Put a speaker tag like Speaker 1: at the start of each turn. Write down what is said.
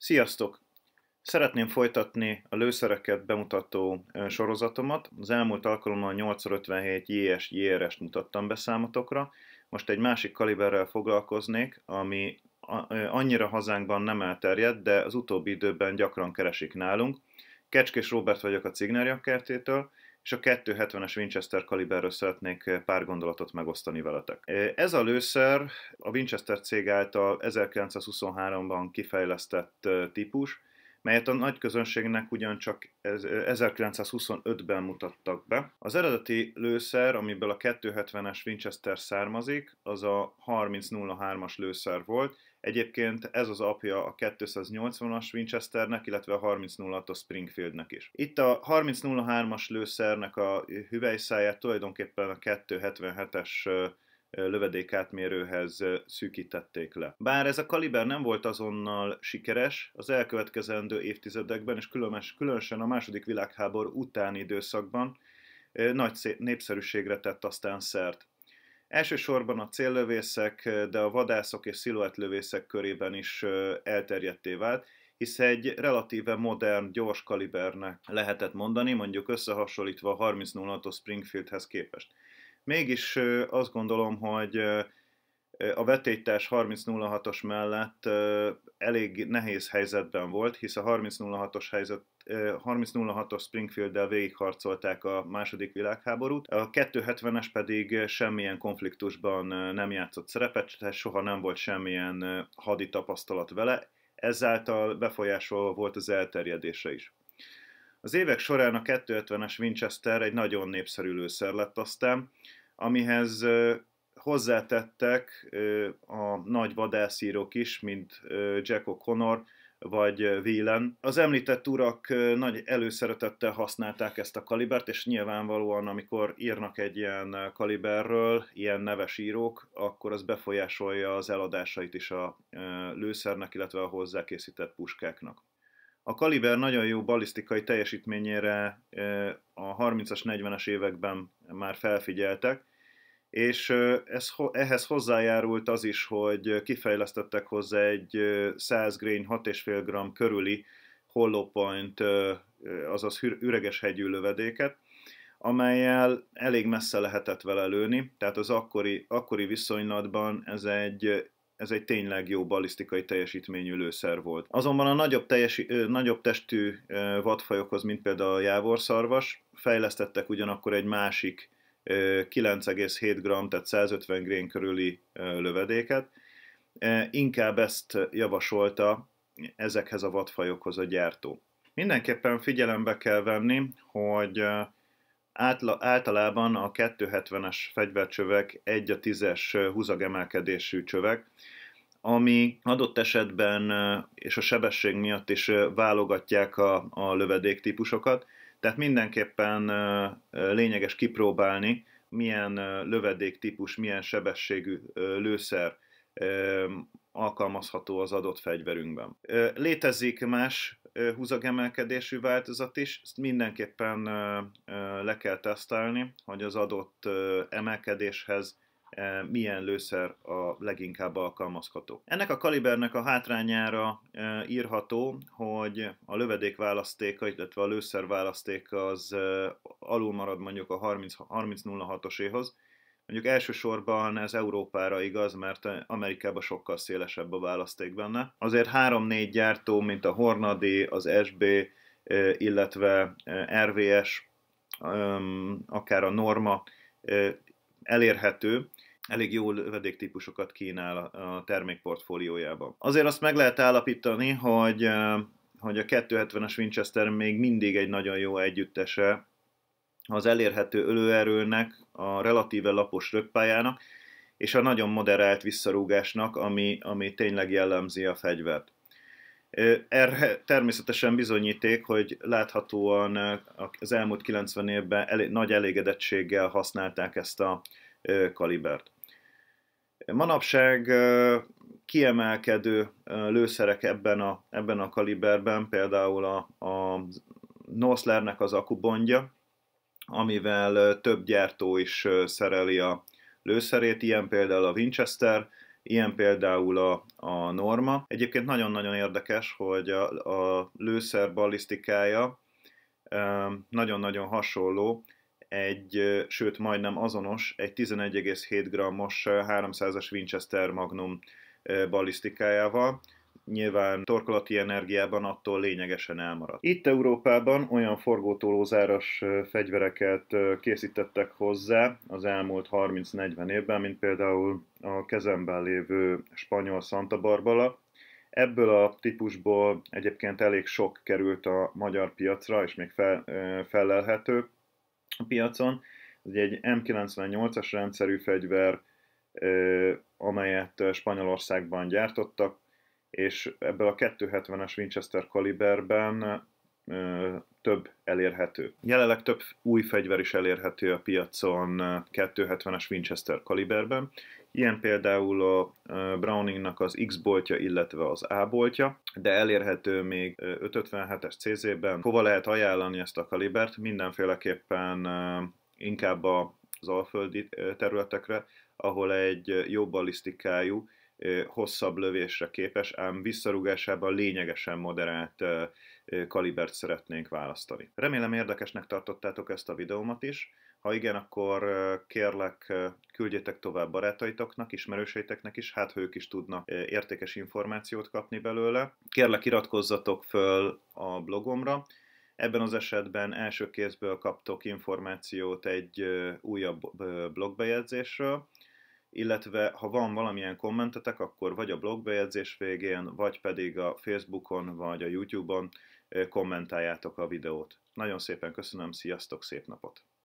Speaker 1: Sziasztok! Szeretném folytatni a lőszereket bemutató sorozatomat. Az elmúlt alkalommal 857 JS jrs mutattam be számotokra. Most egy másik kaliberrel foglalkoznék, ami annyira hazánkban nem elterjedt, de az utóbbi időben gyakran keresik nálunk. Kecskés Robert vagyok a Cigner Jakkertétől, és a 270-es Winchester kaliberről szeretnék eh, pár gondolatot megosztani veletek. Eh, ez a lőszer a Winchester cég által 1923-ban kifejlesztett eh, típus, melyet a nagy közönségnek ugyancsak 1925-ben mutattak be. Az eredeti lőszer, amiből a 270-es Winchester származik, az a 3003-as lőszer volt, Egyébként ez az apja a 280-as Winchesternek, illetve a 06 os Springfieldnek is. Itt a 03 as lőszernek a hüvelyszáját tulajdonképpen a 277-es lövedékátmérőhez szűkítették le. Bár ez a kaliber nem volt azonnal sikeres, az elkövetkezendő évtizedekben és különösen a második világháború utáni időszakban nagy népszerűségre tett aztán szert. Elsősorban a céllövészek, de a vadászok és sziluettlövészek körében is elterjedté vált, hisz egy relatíve modern, gyors kalibernek lehetett mondani, mondjuk összehasonlítva a 30 os Springfieldhez képest. Mégis azt gondolom, hogy a vetétes 3006-os mellett elég nehéz helyzetben volt, hisz a 3006-os helyzet 3006-os Springfield-del végigharcolták a második világháborút, a 270-es pedig semmilyen konfliktusban nem játszott szerepet, tehát soha nem volt semmilyen hadi tapasztalat vele, ezáltal befolyásolva volt az elterjedése is. Az évek során a 250-es Winchester egy nagyon népszerű lőszer lett aztán, amihez hozzátettek a nagy vadászírók is, mint Jack O'Connor, vagy Vélen. Az említett urak nagy előszeretettel használták ezt a kalibert, és nyilvánvalóan, amikor írnak egy ilyen kaliberről, ilyen neves írók, akkor az befolyásolja az eladásait is a lőszernek, illetve a hozzákészített puskáknak. A kaliber nagyon jó balisztikai teljesítményére a 30-as, 40-es években már felfigyeltek, és ez, ehhez hozzájárult az is, hogy kifejlesztettek hozzá egy 100 grain, 6,5 g körüli hollow point, azaz üreges hegyű lövedéket, amelyel elég messze lehetett vele lőni, tehát az akkori, akkori viszonylatban ez egy, ez egy tényleg jó balisztikai teljesítményű lőszer volt. Azonban a nagyobb, teljes, nagyobb testű vadfajokhoz, mint például a jávorszarvas, fejlesztettek ugyanakkor egy másik 9,7 g, tehát 150 grén körüli lövedéket. E, inkább ezt javasolta ezekhez a vadfajokhoz a gyártó. Mindenképpen figyelembe kell venni, hogy általában a 270-es fegyvercsövek 1 a 10-es húzagemelkedésű csövek, ami adott esetben és a sebesség miatt is válogatják a, a lövedéktípusokat, tehát mindenképpen lényeges kipróbálni, milyen lövedéktípus, milyen sebességű lőszer alkalmazható az adott fegyverünkben. Létezik más húzagemelkedésű változat is, ezt mindenképpen le kell tesztelni, hogy az adott emelkedéshez E, milyen lőszer a leginkább alkalmazható. Ennek a kalibernek a hátrányára e, írható, hogy a lövedék választéka, illetve a lőszer választéka az e, alul marad mondjuk a 30-06-oséhoz. Mondjuk elsősorban ez Európára igaz, mert Amerikában sokkal szélesebb a választék benne. Azért 3-4 gyártó, mint a Hornady, az SB, illetve RVS, akár a Norma elérhető, elég jó lövedéktípusokat kínál a termékportfóliójában. Azért azt meg lehet állapítani, hogy, hogy a 270-es Winchester még mindig egy nagyon jó együttese az elérhető ölőerőnek, a relatíve lapos röppájának, és a nagyon moderált visszarúgásnak, ami, ami tényleg jellemzi a fegyvert. Erre természetesen bizonyíték, hogy láthatóan az elmúlt 90 évben elég, nagy elégedettséggel használták ezt a kalibert. Manapság kiemelkedő lőszerek ebben a, ebben a kaliberben, például a, a Noslernek az akubondja, amivel több gyártó is szereli a lőszerét, ilyen például a Winchester, ilyen például a, a norma. Egyébként nagyon-nagyon érdekes, hogy a, a lőszer ballisztikája nagyon-nagyon hasonló egy, sőt majdnem azonos, egy 11,7 g-os 300-as Winchester Magnum ballisztikájával, nyilván torkolati energiában attól lényegesen elmaradt. Itt Európában olyan forgótólózáros fegyvereket készítettek hozzá az elmúlt 30-40 évben, mint például a kezemben lévő spanyol Santa Barbara, Ebből a típusból egyébként elég sok került a magyar piacra, és még fel, felelhető a piacon. Ez egy M98-as rendszerű fegyver, amelyet Spanyolországban gyártottak, és ebből a 270-es Winchester kaliberben több elérhető. Jelenleg több új fegyver is elérhető a piacon 270-es Winchester kaliberben, Ilyen például a Browningnak az X-boltja, illetve az A-boltja, de elérhető még 557-es CZ-ben. Hova lehet ajánlani ezt a kalibert? Mindenféleképpen inkább az alföldi területekre, ahol egy jobb balisztikájú, hosszabb lövésre képes, ám visszarúgásában lényegesen moderált kalibert szeretnénk választani. Remélem érdekesnek tartottátok ezt a videómat is, ha igen, akkor kérlek küldjetek tovább barátaitoknak, ismerőseiteknek is, hát ha ők is tudnak értékes információt kapni belőle. Kérlek iratkozzatok föl a blogomra, Ebben az esetben első kézből kaptok információt egy újabb blogbejegyzésről, illetve ha van valamilyen kommentetek, akkor vagy a blogbejegyzés végén, vagy pedig a Facebookon, vagy a YouTube-on eh, kommentáljátok a videót. Nagyon szépen köszönöm, sziasztok, szép napot!